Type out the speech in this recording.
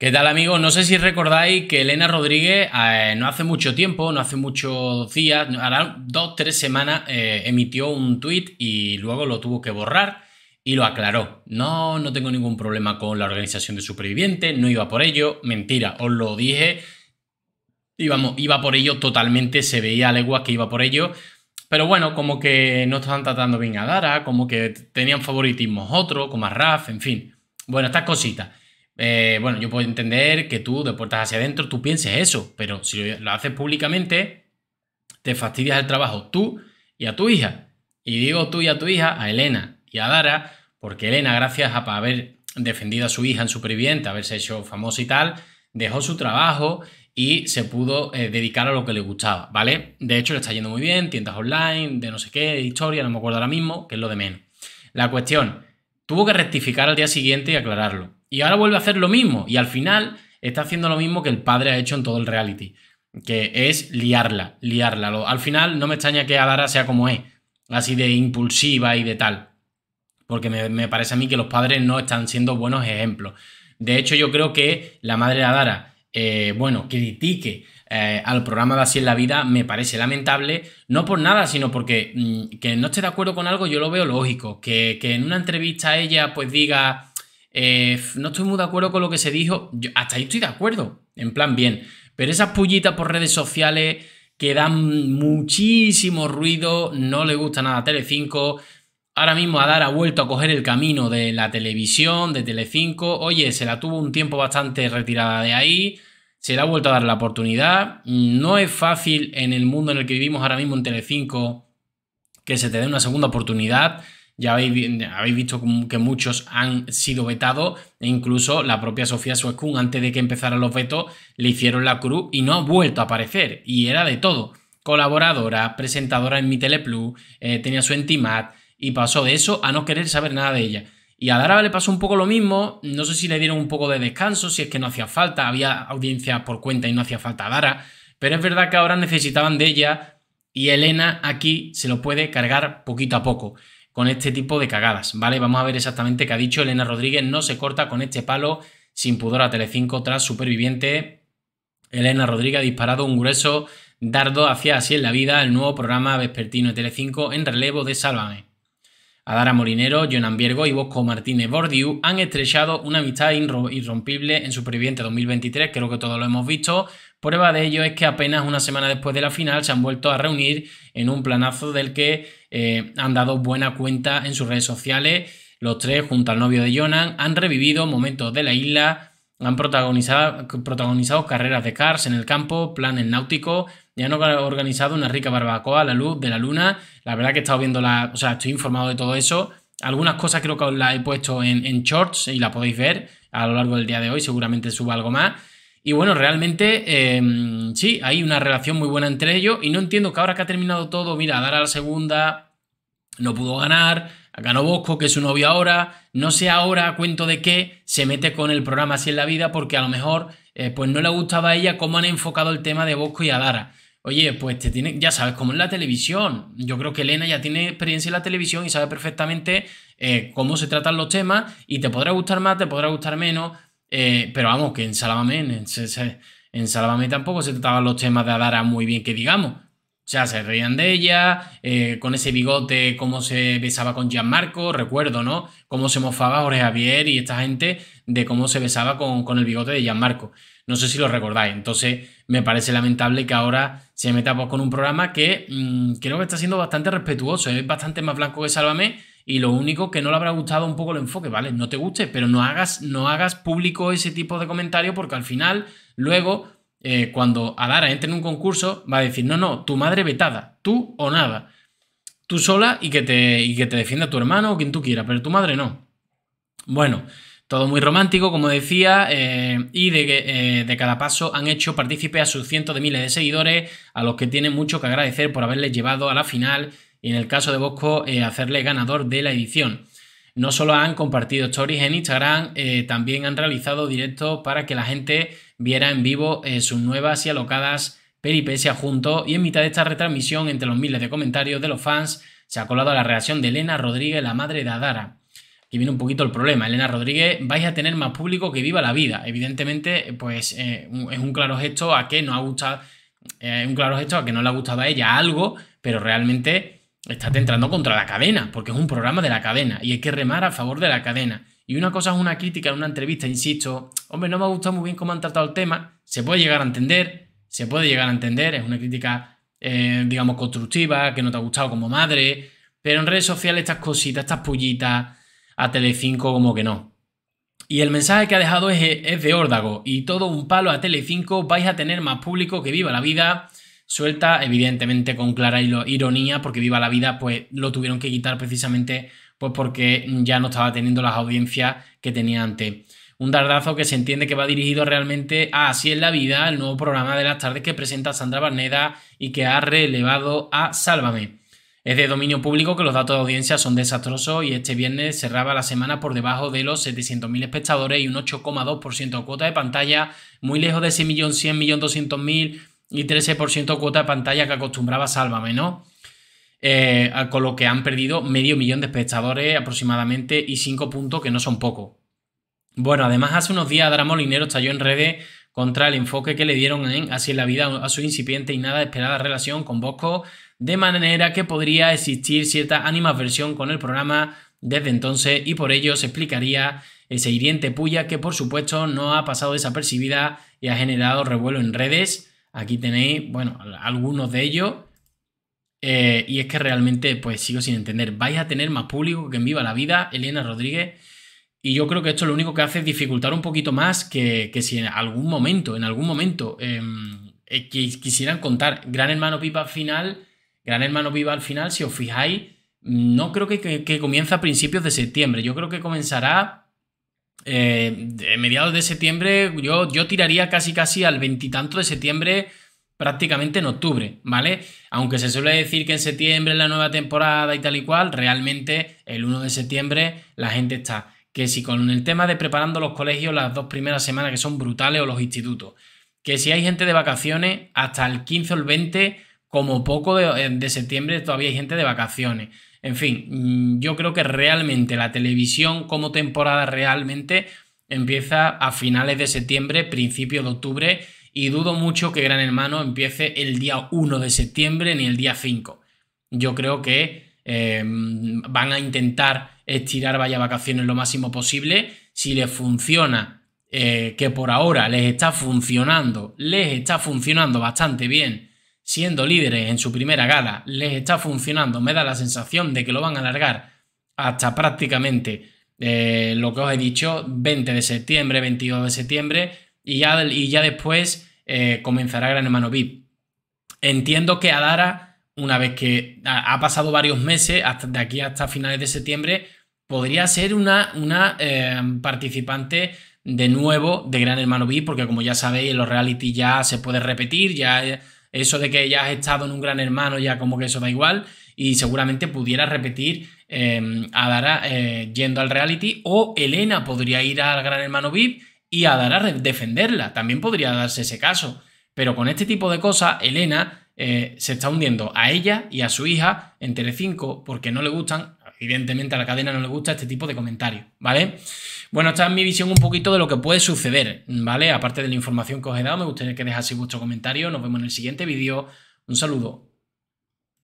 ¿Qué tal amigos? No sé si recordáis que Elena Rodríguez eh, no hace mucho tiempo, no hace muchos días, ahora dos, tres semanas, eh, emitió un tuit y luego lo tuvo que borrar y lo aclaró. No, no tengo ningún problema con la organización de supervivientes, no iba por ello, mentira, os lo dije, íbamos, iba por ello totalmente, se veía a leguas que iba por ello. Pero bueno, como que no estaban tratando bien a Dara, como que tenían favoritismos otros, como a Raf, en fin. Bueno, estas cositas. Eh, bueno, yo puedo entender que tú de puertas hacia adentro tú pienses eso, pero si lo haces públicamente, te fastidias el trabajo tú y a tu hija. Y digo tú y a tu hija, a Elena y a Dara, porque Elena, gracias a haber defendido a su hija en Superviviente, haberse hecho famosa y tal, dejó su trabajo y se pudo eh, dedicar a lo que le gustaba, ¿vale? De hecho, le está yendo muy bien, tiendas online, de no sé qué, de historia, no me acuerdo ahora mismo, que es lo de menos. La cuestión, tuvo que rectificar al día siguiente y aclararlo. Y ahora vuelve a hacer lo mismo. Y al final está haciendo lo mismo que el padre ha hecho en todo el reality. Que es liarla, liarla. Al final no me extraña que Adara sea como es. Así de impulsiva y de tal. Porque me, parece a mí que los padres no están siendo buenos ejemplos. De hecho, yo creo que la madre de Adara, eh, bueno, critique eh, al programa de Así en la Vida me parece lamentable, no por nada, sino porque mm, que no esté de acuerdo con algo yo lo veo lógico, que, que en una entrevista ella pues diga, eh, no estoy muy de acuerdo con lo que se dijo, Yo, hasta ahí estoy de acuerdo, en plan bien, pero esas pullitas por redes sociales que dan muchísimo ruido, no le gusta nada a Telecinco, ahora mismo Adar ha vuelto a coger el camino de la televisión, de Telecinco, oye, se la tuvo un tiempo bastante retirada de ahí, se le ha vuelto a dar la oportunidad, no es fácil en el mundo en el que vivimos ahora mismo en Telecinco que se te dé una segunda oportunidad, ya habéis, visto que muchos han sido vetados, e incluso la propia Sofía Suescun, antes de que empezaran los vetos, le hicieron la cruz y no ha vuelto a aparecer, y era de todo. Colaboradora, presentadora en Mi Teleplu eh, tenía su Entimat, y pasó de eso a no querer saber nada de ella. Y a Dara le pasó un poco lo mismo, no sé si le dieron un poco de descanso, si es que no hacía falta, había audiencia por cuenta y no hacía falta a Dara, pero es verdad que ahora necesitaban de ella y Elena aquí se lo puede cargar poquito a poco con este tipo de cagadas, ¿vale? Vamos a ver exactamente qué ha dicho Elena Rodríguez, no se corta con este palo sin pudor a Telecinco tras Superviviente. Elena Rodríguez ha disparado un grueso dardo hacia Así en la vida, el nuevo programa vespertino de Telecinco en relevo de Sálvame. Adara Morinero... Jonan Viergo y Bosco Martínez Bordiu han estrechado una amistad irrompible en Superviviente 2023, creo que todos lo hemos visto. Prueba de ello es que apenas una semana después de la final se han vuelto a reunir en un planazo del que eh, han dado buena cuenta en sus redes sociales. Los tres, junto al novio de Jonan, han revivido momentos de la isla, han protagonizado, carreras de cars en el campo, planes náuticos y han organizado una rica barbacoa a la luz de la luna. La verdad que he estado viendo la. O sea, estoy informado de todo eso. Algunas cosas creo que os las he puesto en, en shorts y las podéis ver a lo largo del día de hoy. Seguramente suba algo más. Y bueno, realmente em, sí, hay una relación muy buena entre ellos y no entiendo que ahora que ha terminado todo, mira, Dara la segunda, no pudo ganar, ganó Bosco, que es su novio ahora, no sé ahora cuento de qué se mete con el programa así en la vida porque a lo mejor eh, pues no le ha gustado a ella cómo han enfocado el tema de Bosco y Dara Oye, pues te tiene, ya sabes cómo es la televisión. Yo creo que Elena ya tiene experiencia en la televisión y sabe perfectamente eh, cómo se tratan los temas y te podrá gustar más, te podrá gustar menos, eh, pero vamos, que en Sálvame, en, en tampoco se trataban los temas de Adara muy bien, que digamos. O sea, se reían de ella, eh, con ese bigote, cómo se besaba con Gianmarco, recuerdo, ¿no? Cómo se mofaba Jorge Javier y esta gente de cómo se besaba con, el bigote de Gianmarco. No sé si lo recordáis. Entonces, me parece lamentable que ahora se meta pues, con un programa que mm, creo que está siendo bastante respetuoso. Es bastante más blanco que Sálvame, y lo único que no le habrá gustado un poco el enfoque, ¿vale? No te guste, pero no hagas, no hagas público ese tipo de comentario porque al final, luego, eh, cuando Alara entre en un concurso, va a decir, no, no, tu madre vetada, tú o nada. Tú sola y que te, que te defienda tu hermano o quien tú quieras, pero tu madre no. Bueno, todo muy romántico, como decía, eh, y de, eh, de, cada paso han hecho partícipe a sus cientos de miles de seguidores, a los que tienen mucho que agradecer por haberles llevado a la final y en el caso de Bosco eh, hacerle ganador de la edición. No solo han compartido stories en Instagram, eh, también han realizado directos para que la gente viera en vivo eh, sus nuevas y alocadas peripecias juntos y en mitad de esta retransmisión, entre los miles de comentarios de los fans, se ha colado la reacción de Elena Rodríguez, la madre de Adara. Aquí viene un poquito el problema. Elena Rodríguez, vais a tener más público que viva la vida. Evidentemente, pues es un claro gesto a que no ha gustado, un claro gesto a que no le ha gustado a ella algo, pero realmente estás entrando contra la cadena, porque es un programa de la cadena y hay que remar a favor de la cadena. Y una cosa es una crítica en una entrevista, insisto, hombre, no me ha gustado muy bien cómo han tratado el tema, se puede llegar a entender, se puede llegar a entender, es una crítica, eh, digamos, constructiva, que no te ha gustado como madre, pero en redes sociales estas cositas, estas pullitas a Telecinco como que no. Y el mensaje que ha dejado es, de órdago y todo un palo a Telecinco, vais a tener más público que viva la vida, suelta, evidentemente con clara ironía, porque Viva la Vida pues lo tuvieron que quitar precisamente pues porque ya no estaba teniendo las audiencias que tenía antes. Un dardazo que se entiende que va dirigido realmente a Así es la vida, el nuevo programa de las tardes que presenta Sandra Barneda y que ha relevado a Sálvame. Es de dominio público que los datos de audiencia son desastrosos y este viernes cerraba la semana por debajo de los 700.000 espectadores y un 8,2% de cuota de pantalla, muy lejos de ese millón 100, millón 200.000 y 13% cuota de pantalla que acostumbraba Sálvame, ¿no? Eh, con lo que han perdido medio millón de espectadores aproximadamente y 5 puntos que no son poco. Bueno, además hace unos días Adra Molinero estalló en redes contra el enfoque que le dieron en Así la vida a su incipiente y nada esperada relación con Bosco, de manera que podría existir cierta animadversión con el programa desde entonces y por ello se explicaría ese hiriente puya que por supuesto no ha pasado desapercibida y ha generado revuelo en redes. Aquí tenéis, bueno, algunos de ellos. Eh, y es que realmente, pues sigo sin entender. Vais a tener más público que en Viva la Vida, Elena Rodríguez. Y yo creo que esto lo único que hace es dificultar un poquito más que, que si en algún momento, en algún momento, em, eh, quisieran contar Gran Hermano Viva al final, Gran Hermano Viva al final, si os fijáis, no creo que, que, que comience a principios de septiembre. Yo creo que comenzará eh, en mediados de septiembre, yo, yo tiraría casi casi al veintitanto de septiembre, prácticamente en octubre, ¿vale? Aunque se suele decir que en septiembre es la nueva temporada y tal y cual, realmente el 1 de septiembre la gente está. Que si con el tema de preparando los colegios las dos primeras semanas que son brutales o los institutos, que si hay gente de vacaciones, hasta el 15 o el 20, como poco eh, de septiembre todavía hay gente de vacaciones en fin, mm, yo creo que realmente la televisión como temporada realmente empieza a finales de septiembre, principio de octubre, y dudo mucho que Gran Hermano empiece el día 1 de septiembre ni el día 5. Yo creo que eh, mm, van a intentar estirar vaya vacaciones lo máximo posible. Si les funciona, eh, que por ahora les está funcionando, les está funcionando bastante bien siendo líderes en su primera gala, les está funcionando, me da la sensación de que lo van a alargar hasta prácticamente eh, lo que os he dicho, 20 de septiembre, 22 de septiembre, y ya, y ya después eh, comenzará Gran Hermano VIP. Entiendo que Adara, una vez que ha, pasado varios meses, hasta, de aquí hasta finales de septiembre, podría ser una, una eh, participante de nuevo de Gran Hermano VIP, porque como ya sabéis, en los reality ya se puede repetir, ya eso de que ya has estado en un gran hermano, ya como que eso da igual. Y seguramente pudiera repetir em, a Dara eh, yendo al reality. O Elena podría ir al gran hermano VIP y a Dara defenderla. También podría darse ese caso. Pero con este tipo de cosas, Elena eh, se está hundiendo a ella y a su hija en Telecinco porque no le gustan, evidentemente a la cadena no le gusta este tipo de comentarios, ¿vale? Bueno, esta es mi visión un poquito de lo que puede suceder, ¿vale? Aparte de la información que os he dado, me gustaría que dejaseis vuestro comentario. Nos vemos en el siguiente vídeo. Un saludo.